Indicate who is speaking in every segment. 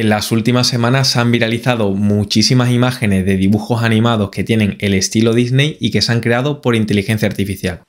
Speaker 1: En las últimas semanas se han viralizado muchísimas imágenes de dibujos animados que tienen el estilo Disney y que se han creado por inteligencia artificial.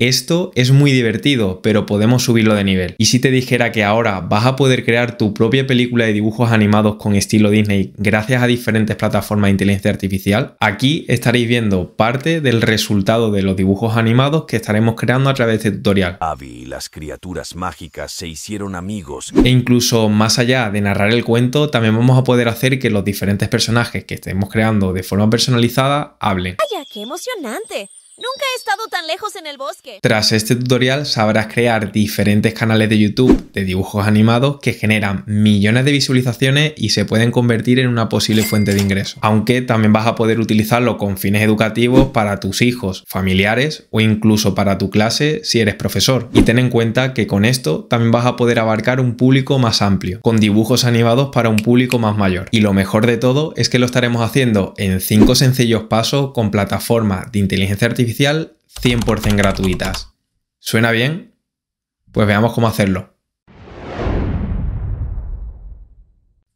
Speaker 1: Esto es muy divertido, pero podemos subirlo de nivel. Y si te dijera que ahora vas a poder crear tu propia película de dibujos animados con estilo Disney gracias a diferentes plataformas de inteligencia artificial, aquí estaréis viendo parte del resultado de los dibujos animados que estaremos creando a través de este tutorial. Abby y las criaturas mágicas se hicieron amigos. E incluso más allá de narrar el cuento, también vamos a poder hacer que los diferentes personajes que estemos creando de forma personalizada hablen. ¡Vaya, qué emocionante! Nunca he estado tan lejos en el bosque. Tras este tutorial sabrás crear diferentes canales de YouTube de dibujos animados que generan millones de visualizaciones y se pueden convertir en una posible fuente de ingreso Aunque también vas a poder utilizarlo con fines educativos para tus hijos, familiares o incluso para tu clase si eres profesor. Y ten en cuenta que con esto también vas a poder abarcar un público más amplio, con dibujos animados para un público más mayor. Y lo mejor de todo es que lo estaremos haciendo en 5 sencillos pasos con plataformas de inteligencia artificial 100% gratuitas. ¿Suena bien? Pues veamos cómo hacerlo.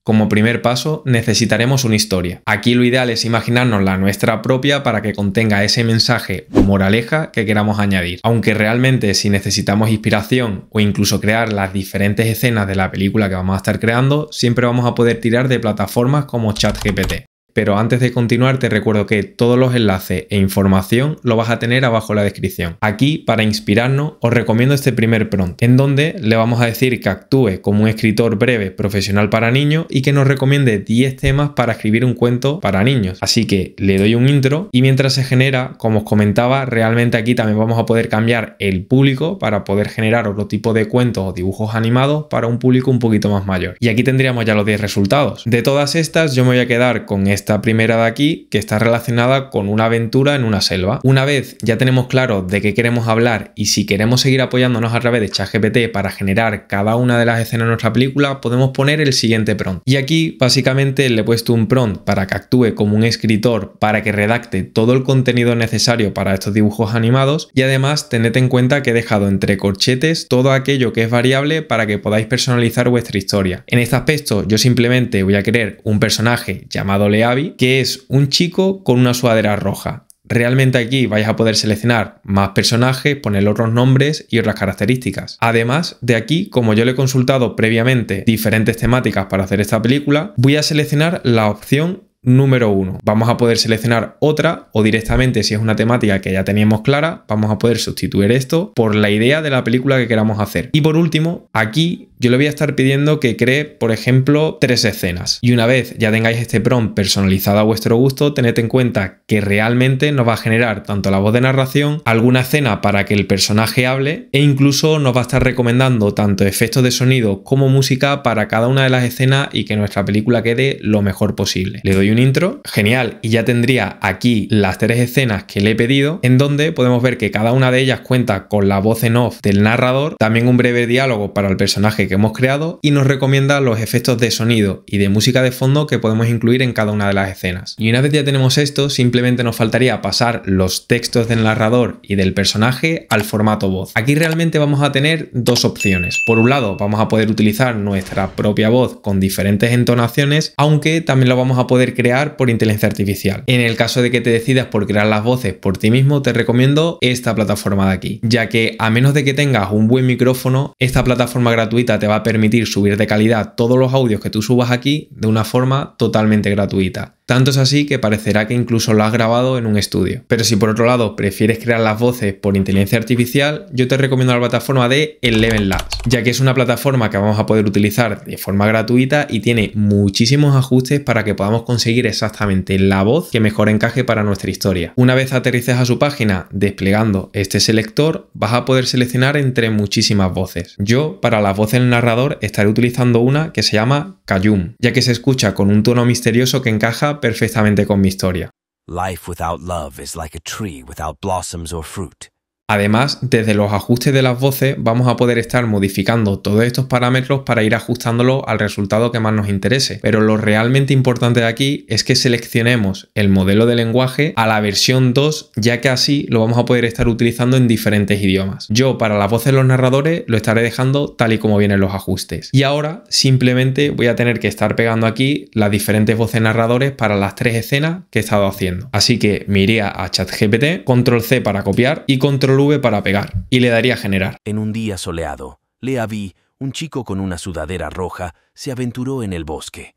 Speaker 1: Como primer paso, necesitaremos una historia. Aquí lo ideal es imaginarnos la nuestra propia para que contenga ese mensaje o moraleja que queramos añadir. Aunque realmente si necesitamos inspiración o incluso crear las diferentes escenas de la película que vamos a estar creando, siempre vamos a poder tirar de plataformas como ChatGPT. Pero antes de continuar te recuerdo que todos los enlaces e información lo vas a tener abajo en la descripción. Aquí, para inspirarnos, os recomiendo este primer prompt, en donde le vamos a decir que actúe como un escritor breve profesional para niños y que nos recomiende 10 temas para escribir un cuento para niños. Así que le doy un intro y mientras se genera, como os comentaba, realmente aquí también vamos a poder cambiar el público para poder generar otro tipo de cuentos o dibujos animados para un público un poquito más mayor. Y aquí tendríamos ya los 10 resultados. De todas estas, yo me voy a quedar con este esta primera de aquí, que está relacionada con una aventura en una selva. Una vez ya tenemos claro de qué queremos hablar y si queremos seguir apoyándonos a través de ChatGPT para generar cada una de las escenas de nuestra película, podemos poner el siguiente prompt. Y aquí básicamente le he puesto un prompt para que actúe como un escritor, para que redacte todo el contenido necesario para estos dibujos animados y además tened en cuenta que he dejado entre corchetes todo aquello que es variable para que podáis personalizar vuestra historia. En este aspecto yo simplemente voy a querer un personaje llamado Leavi que es un chico con una sudadera roja. Realmente aquí vais a poder seleccionar más personajes, poner otros nombres y otras características. Además de aquí, como yo le he consultado previamente diferentes temáticas para hacer esta película, voy a seleccionar la opción número 1. Vamos a poder seleccionar otra o directamente si es una temática que ya teníamos clara, vamos a poder sustituir esto por la idea de la película que queramos hacer. Y por último, aquí yo le voy a estar pidiendo que cree, por ejemplo, tres escenas. Y una vez ya tengáis este prompt personalizado a vuestro gusto, tened en cuenta que realmente nos va a generar tanto la voz de narración, alguna escena para que el personaje hable e incluso nos va a estar recomendando tanto efectos de sonido como música para cada una de las escenas y que nuestra película quede lo mejor posible. Le doy un intro, genial, y ya tendría aquí las tres escenas que le he pedido, en donde podemos ver que cada una de ellas cuenta con la voz en off del narrador, también un breve diálogo para el personaje que hemos creado y nos recomienda los efectos de sonido y de música de fondo que podemos incluir en cada una de las escenas. Y una vez ya tenemos esto, simplemente nos faltaría pasar los textos del narrador y del personaje al formato voz. Aquí realmente vamos a tener dos opciones. Por un lado, vamos a poder utilizar nuestra propia voz con diferentes entonaciones, aunque también lo vamos a poder crear por inteligencia artificial. En el caso de que te decidas por crear las voces por ti mismo, te recomiendo esta plataforma de aquí, ya que a menos de que tengas un buen micrófono, esta plataforma gratuita te va a permitir subir de calidad todos los audios que tú subas aquí de una forma totalmente gratuita. Tanto es así que parecerá que incluso lo has grabado en un estudio. Pero si por otro lado prefieres crear las voces por inteligencia artificial, yo te recomiendo la plataforma de Eleven Labs, ya que es una plataforma que vamos a poder utilizar de forma gratuita y tiene muchísimos ajustes para que podamos conseguir exactamente la voz que mejor encaje para nuestra historia. Una vez aterrices a su página desplegando este selector, vas a poder seleccionar entre muchísimas voces. Yo, para la voz del narrador, estaré utilizando una que se llama Cayum, ya que se escucha con un tono misterioso que encaja perfectamente con mi historia. Life without love is like a tree without blossoms or fruit. Además, desde los ajustes de las voces vamos a poder estar modificando todos estos parámetros para ir ajustándolos al resultado que más nos interese. Pero lo realmente importante de aquí es que seleccionemos el modelo de lenguaje a la versión 2, ya que así lo vamos a poder estar utilizando en diferentes idiomas. Yo para las voces de los narradores lo estaré dejando tal y como vienen los ajustes. Y ahora simplemente voy a tener que estar pegando aquí las diferentes voces narradores para las tres escenas que he estado haciendo. Así que me iría a ChatGPT, control C para copiar y control para pegar y le daría generar. En un día soleado, Lea V, un chico con una sudadera roja, se aventuró en el bosque.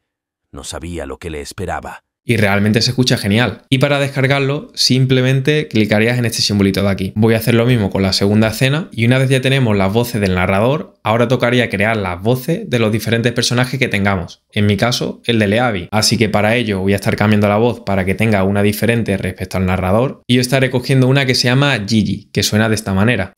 Speaker 1: No sabía lo que le esperaba y realmente se escucha genial. Y para descargarlo simplemente clicarías en este simbolito de aquí. Voy a hacer lo mismo con la segunda escena y una vez ya tenemos las voces del narrador, ahora tocaría crear las voces de los diferentes personajes que tengamos. En mi caso, el de Leavi. Así que para ello voy a estar cambiando la voz para que tenga una diferente respecto al narrador y yo estaré cogiendo una que se llama Gigi, que suena de esta manera.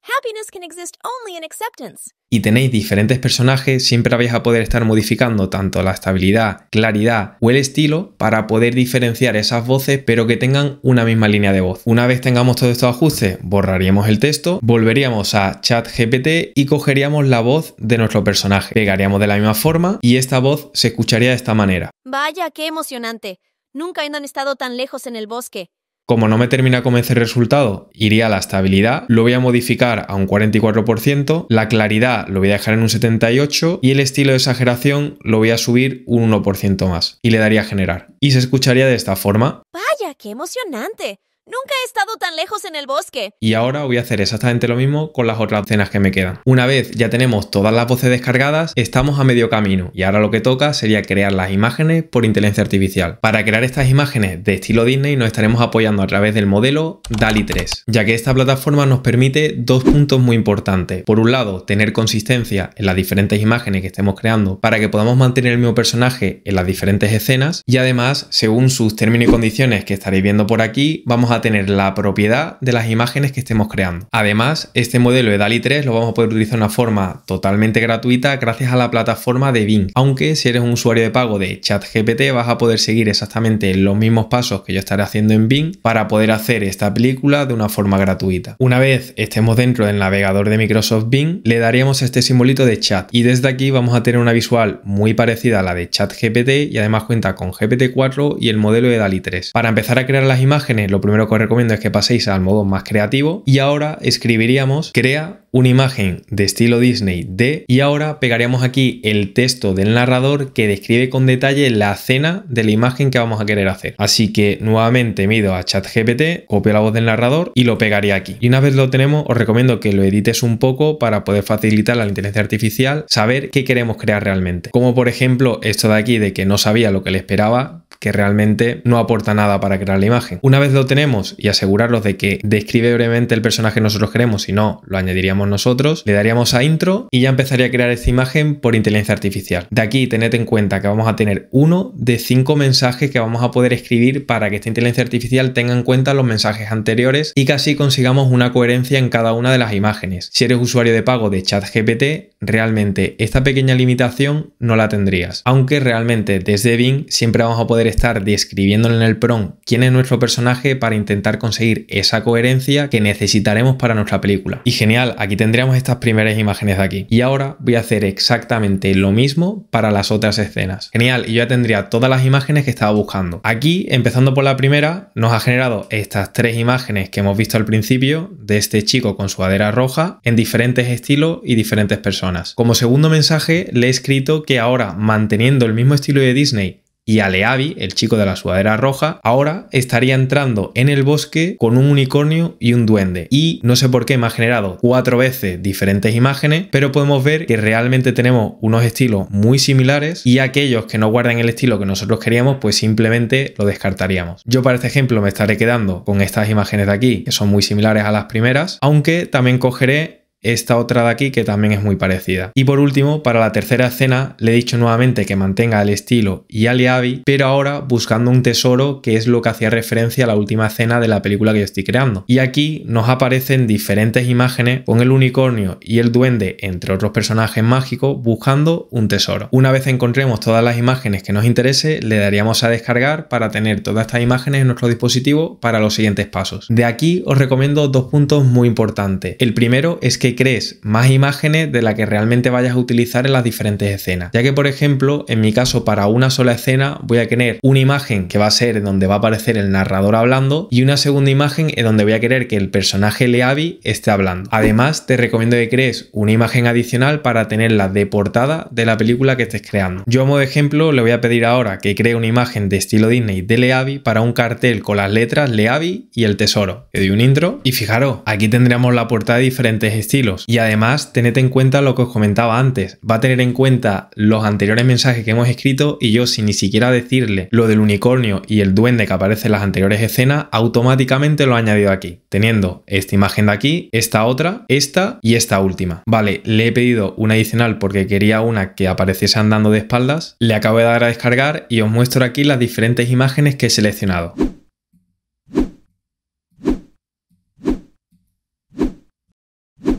Speaker 1: Y tenéis diferentes personajes, siempre vais a poder estar modificando tanto la estabilidad, claridad o el estilo para poder diferenciar esas voces pero que tengan una misma línea de voz. Una vez tengamos todos estos ajustes, borraríamos el texto, volveríamos a Chat GPT y cogeríamos la voz de nuestro personaje. Pegaríamos de la misma forma y esta voz se escucharía de esta manera. Vaya, qué emocionante. Nunca han estado tan lejos en el bosque. Como no me termina con convencer el resultado, iría a la estabilidad, lo voy a modificar a un 44%, la claridad lo voy a dejar en un 78% y el estilo de exageración lo voy a subir un 1% más y le daría a generar. Y se escucharía de esta forma. ¡Vaya, qué emocionante! Nunca he estado tan lejos en el bosque. Y ahora voy a hacer exactamente lo mismo con las otras escenas que me quedan. Una vez ya tenemos todas las voces descargadas, estamos a medio camino y ahora lo que toca sería crear las imágenes por inteligencia artificial. Para crear estas imágenes de estilo Disney nos estaremos apoyando a través del modelo DALI 3, ya que esta plataforma nos permite dos puntos muy importantes. Por un lado, tener consistencia en las diferentes imágenes que estemos creando para que podamos mantener el mismo personaje en las diferentes escenas y además, según sus términos y condiciones que estaréis viendo por aquí, vamos a a tener la propiedad de las imágenes que estemos creando. Además, este modelo de DALI 3 lo vamos a poder utilizar de una forma totalmente gratuita gracias a la plataforma de Bing. Aunque si eres un usuario de pago de ChatGPT vas a poder seguir exactamente los mismos pasos que yo estaré haciendo en Bing para poder hacer esta película de una forma gratuita. Una vez estemos dentro del navegador de Microsoft Bing, le daríamos este simbolito de chat y desde aquí vamos a tener una visual muy parecida a la de ChatGPT y además cuenta con GPT-4 y el modelo de DALI 3. Para empezar a crear las imágenes, lo primero lo que os recomiendo es que paséis al modo más creativo y ahora escribiríamos crea una imagen de estilo Disney de y ahora pegaríamos aquí el texto del narrador que describe con detalle la escena de la imagen que vamos a querer hacer. Así que nuevamente mido a GPT, copio la voz del narrador y lo pegaría aquí. Y una vez lo tenemos, os recomiendo que lo edites un poco para poder facilitar a la inteligencia artificial saber qué queremos crear realmente. Como por ejemplo esto de aquí de que no sabía lo que le esperaba, que realmente no aporta nada para crear la imagen. Una vez lo tenemos y asegurarnos de que describe brevemente el personaje que nosotros queremos, si no, lo añadiríamos nosotros, le daríamos a intro y ya empezaría a crear esta imagen por inteligencia artificial. De aquí tened en cuenta que vamos a tener uno de cinco mensajes que vamos a poder escribir para que esta inteligencia artificial tenga en cuenta los mensajes anteriores y que así consigamos una coherencia en cada una de las imágenes. Si eres usuario de pago de ChatGPT, realmente esta pequeña limitación no la tendrías. Aunque realmente desde Bing siempre vamos a poder estar describiéndole en el prompt quién es nuestro personaje para intentar conseguir esa coherencia que necesitaremos para nuestra película. Y genial, aquí tendríamos estas primeras imágenes de aquí. Y ahora voy a hacer exactamente lo mismo para las otras escenas. Genial, y yo ya tendría todas las imágenes que estaba buscando. Aquí, empezando por la primera, nos ha generado estas tres imágenes que hemos visto al principio de este chico con su sudadera roja en diferentes estilos y diferentes personas. Como segundo mensaje, le he escrito que ahora, manteniendo el mismo estilo de Disney y Aleavi, el chico de la sudadera roja, ahora estaría entrando en el bosque con un unicornio y un duende. Y no sé por qué me ha generado cuatro veces diferentes imágenes, pero podemos ver que realmente tenemos unos estilos muy similares y aquellos que no guardan el estilo que nosotros queríamos, pues simplemente lo descartaríamos. Yo para este ejemplo me estaré quedando con estas imágenes de aquí, que son muy similares a las primeras, aunque también cogeré esta otra de aquí que también es muy parecida. Y por último, para la tercera escena le he dicho nuevamente que mantenga el estilo y aliabi, pero ahora buscando un tesoro que es lo que hacía referencia a la última escena de la película que yo estoy creando. Y aquí nos aparecen diferentes imágenes con el unicornio y el duende, entre otros personajes mágicos, buscando un tesoro. Una vez encontremos todas las imágenes que nos interese, le daríamos a descargar para tener todas estas imágenes en nuestro dispositivo para los siguientes pasos. De aquí os recomiendo dos puntos muy importantes. El primero es que crees más imágenes de las que realmente vayas a utilizar en las diferentes escenas. Ya que, por ejemplo, en mi caso, para una sola escena voy a tener una imagen que va a ser donde va a aparecer el narrador hablando y una segunda imagen en donde voy a querer que el personaje Leavi esté hablando. Además, te recomiendo que crees una imagen adicional para tenerla de portada de la película que estés creando. Yo, como ejemplo, le voy a pedir ahora que cree una imagen de estilo Disney de Leavi para un cartel con las letras Leavi y el tesoro. Le doy un intro y fijaros, aquí tendríamos la portada de diferentes estilos y además, tened en cuenta lo que os comentaba antes. Va a tener en cuenta los anteriores mensajes que hemos escrito y yo, sin ni siquiera decirle lo del unicornio y el duende que aparece en las anteriores escenas, automáticamente lo ha añadido aquí, teniendo esta imagen de aquí, esta otra, esta y esta última. Vale, le he pedido una adicional porque quería una que apareciese andando de espaldas. Le acabo de dar a descargar y os muestro aquí las diferentes imágenes que he seleccionado.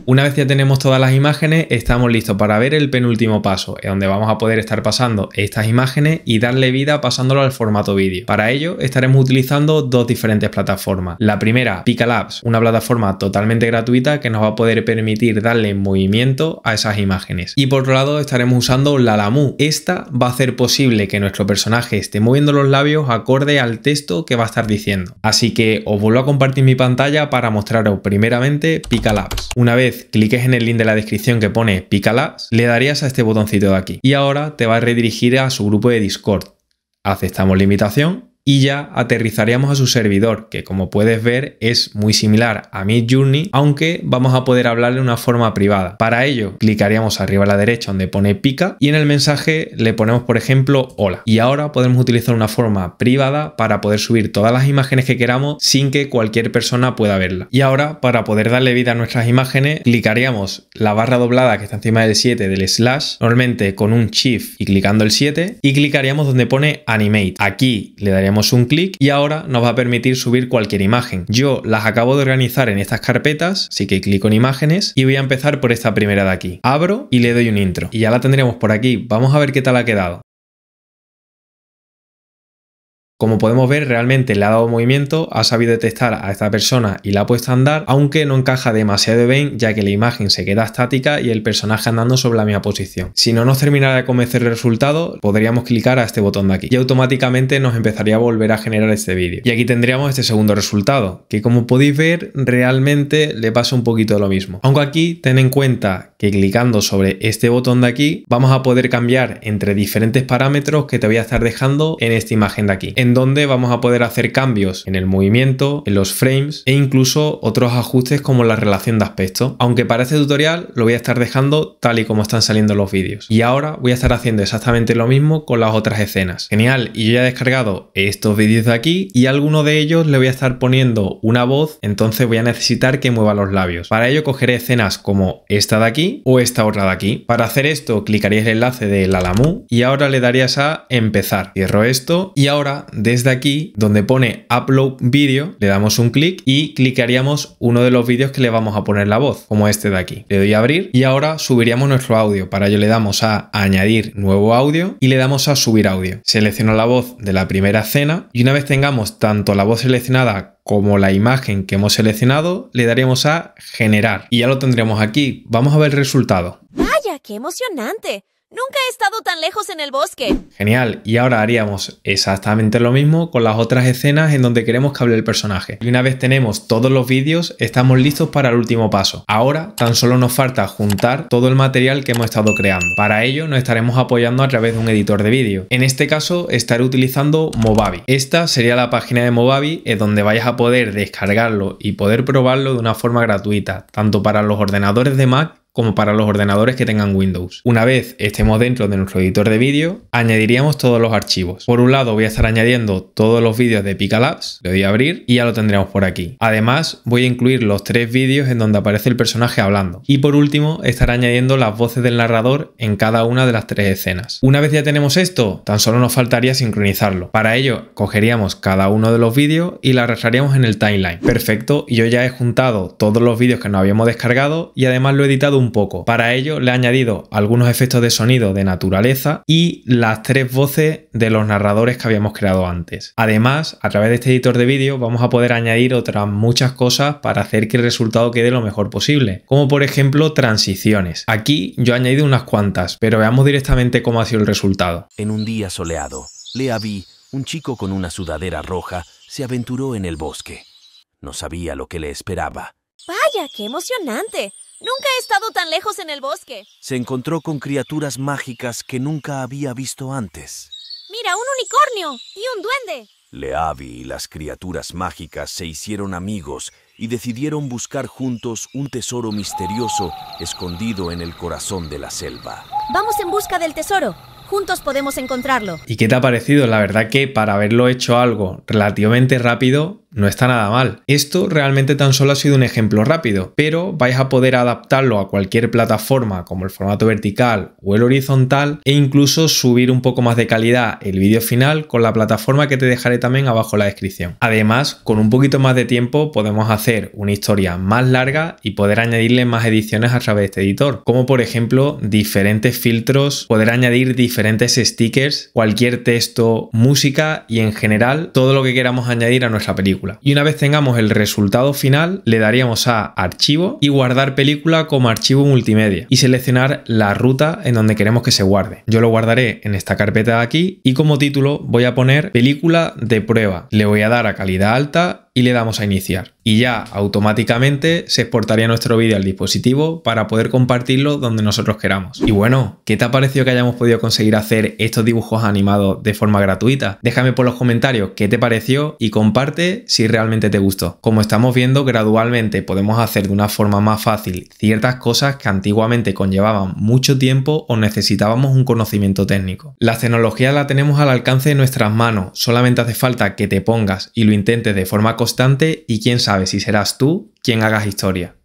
Speaker 1: Una vez ya tenemos todas las imágenes, estamos listos para ver el penúltimo paso, donde vamos a poder estar pasando estas imágenes y darle vida pasándolo al formato vídeo. Para ello, estaremos utilizando dos diferentes plataformas. La primera, Picalabs, una plataforma totalmente gratuita que nos va a poder permitir darle movimiento a esas imágenes. Y por otro lado, estaremos usando la Lalamu. Esta va a hacer posible que nuestro personaje esté moviendo los labios acorde al texto que va a estar diciendo. Así que os vuelvo a compartir mi pantalla para mostraros primeramente Picalabs. Una vez cliques en el link de la descripción que pone Pícalas, le darías a este botoncito de aquí. Y ahora te va a redirigir a su grupo de Discord. Aceptamos la invitación y ya aterrizaríamos a su servidor, que como puedes ver es muy similar a Midjourney, aunque vamos a poder hablarle de una forma privada. Para ello, clicaríamos arriba a la derecha donde pone pica y en el mensaje le ponemos, por ejemplo, hola. Y ahora podemos utilizar una forma privada para poder subir todas las imágenes que queramos sin que cualquier persona pueda verla. Y ahora, para poder darle vida a nuestras imágenes, clicaríamos la barra doblada que está encima del 7 del slash, normalmente con un shift y clicando el 7, y clicaríamos donde pone animate. Aquí le daríamos un clic y ahora nos va a permitir subir cualquier imagen. Yo las acabo de organizar en estas carpetas, así que clico en imágenes y voy a empezar por esta primera de aquí. Abro y le doy un intro. Y ya la tendremos por aquí. Vamos a ver qué tal ha quedado. Como podemos ver, realmente le ha dado movimiento, ha sabido detectar a esta persona y la ha puesto a andar, aunque no encaja demasiado bien ya que la imagen se queda estática y el personaje andando sobre la misma posición. Si no nos terminara de convencer el resultado, podríamos clicar a este botón de aquí y automáticamente nos empezaría a volver a generar este vídeo. Y aquí tendríamos este segundo resultado, que como podéis ver, realmente le pasa un poquito lo mismo. Aunque aquí ten en cuenta que clicando sobre este botón de aquí, vamos a poder cambiar entre diferentes parámetros que te voy a estar dejando en esta imagen de aquí en donde vamos a poder hacer cambios en el movimiento, en los frames e incluso otros ajustes como la relación de aspecto. Aunque para este tutorial lo voy a estar dejando tal y como están saliendo los vídeos. Y ahora voy a estar haciendo exactamente lo mismo con las otras escenas. Genial, y yo ya he descargado estos vídeos de aquí y alguno de ellos le voy a estar poniendo una voz, entonces voy a necesitar que mueva los labios. Para ello cogeré escenas como esta de aquí o esta otra de aquí. Para hacer esto clicaría el enlace de la y ahora le darías a empezar. Cierro esto y ahora desde aquí donde pone Upload Video, le damos un clic y clicaríamos uno de los vídeos que le vamos a poner la voz, como este de aquí. Le doy a abrir y ahora subiríamos nuestro audio. Para ello le damos a añadir nuevo audio y le damos a subir audio. Selecciono la voz de la primera escena y una vez tengamos tanto la voz seleccionada como la imagen que hemos seleccionado, le daremos a generar y ya lo tendremos aquí. Vamos a ver el resultado. ¡Vaya, qué emocionante! Nunca he estado tan lejos en el bosque. Genial, y ahora haríamos exactamente lo mismo con las otras escenas en donde queremos que hable el personaje. Y una vez tenemos todos los vídeos, estamos listos para el último paso. Ahora tan solo nos falta juntar todo el material que hemos estado creando. Para ello nos estaremos apoyando a través de un editor de vídeo. En este caso estaré utilizando Movavi. Esta sería la página de Movavi en donde vayas a poder descargarlo y poder probarlo de una forma gratuita, tanto para los ordenadores de Mac como para los ordenadores que tengan Windows. Una vez estemos dentro de nuestro editor de vídeo, añadiríamos todos los archivos. Por un lado voy a estar añadiendo todos los vídeos de Picalabs, le doy a abrir y ya lo tendremos por aquí. Además voy a incluir los tres vídeos en donde aparece el personaje hablando. Y por último estaré añadiendo las voces del narrador en cada una de las tres escenas. Una vez ya tenemos esto, tan solo nos faltaría sincronizarlo. Para ello cogeríamos cada uno de los vídeos y la arrastraríamos en el timeline. Perfecto, yo ya he juntado todos los vídeos que nos habíamos descargado y además lo he editado un poco. Para ello le he añadido algunos efectos de sonido de naturaleza y las tres voces de los narradores que habíamos creado antes. Además, a través de este editor de vídeo vamos a poder añadir otras muchas cosas para hacer que el resultado quede lo mejor posible, como por ejemplo transiciones. Aquí yo he añadido unas cuantas, pero veamos directamente cómo ha sido el resultado. En un día soleado, Lea vi un chico con una sudadera roja, se aventuró en el bosque. No sabía lo que le esperaba Vaya, qué emocionante. Nunca he estado tan lejos en el bosque. Se encontró con criaturas mágicas que nunca había visto antes. Mira, un unicornio y un duende. Leavi y las criaturas mágicas se hicieron amigos y decidieron buscar juntos un tesoro misterioso escondido en el corazón de la selva. Vamos en busca del tesoro. Juntos podemos encontrarlo. ¿Y qué te ha parecido? La verdad que para haberlo hecho algo relativamente rápido, no está nada mal. Esto realmente tan solo ha sido un ejemplo rápido, pero vais a poder adaptarlo a cualquier plataforma como el formato vertical o el horizontal e incluso subir un poco más de calidad el vídeo final con la plataforma que te dejaré también abajo en la descripción. Además, con un poquito más de tiempo podemos hacer una historia más larga y poder añadirle más ediciones a través de este editor, como por ejemplo diferentes filtros, poder añadir diferentes stickers, cualquier texto, música y en general todo lo que queramos añadir a nuestra película. Y una vez tengamos el resultado final, le daríamos a archivo y guardar película como archivo multimedia y seleccionar la ruta en donde queremos que se guarde. Yo lo guardaré en esta carpeta de aquí y como título voy a poner película de prueba. Le voy a dar a calidad alta y le damos a iniciar. Y ya automáticamente se exportaría nuestro vídeo al dispositivo para poder compartirlo donde nosotros queramos. Y bueno, ¿qué te ha parecido que hayamos podido conseguir hacer estos dibujos animados de forma gratuita? Déjame por los comentarios qué te pareció y comparte si realmente te gustó. Como estamos viendo, gradualmente podemos hacer de una forma más fácil ciertas cosas que antiguamente conllevaban mucho tiempo o necesitábamos un conocimiento técnico. La tecnología la tenemos al alcance de nuestras manos, solamente hace falta que te pongas y lo intentes de forma constante y quién sabe si serás tú quien hagas historia.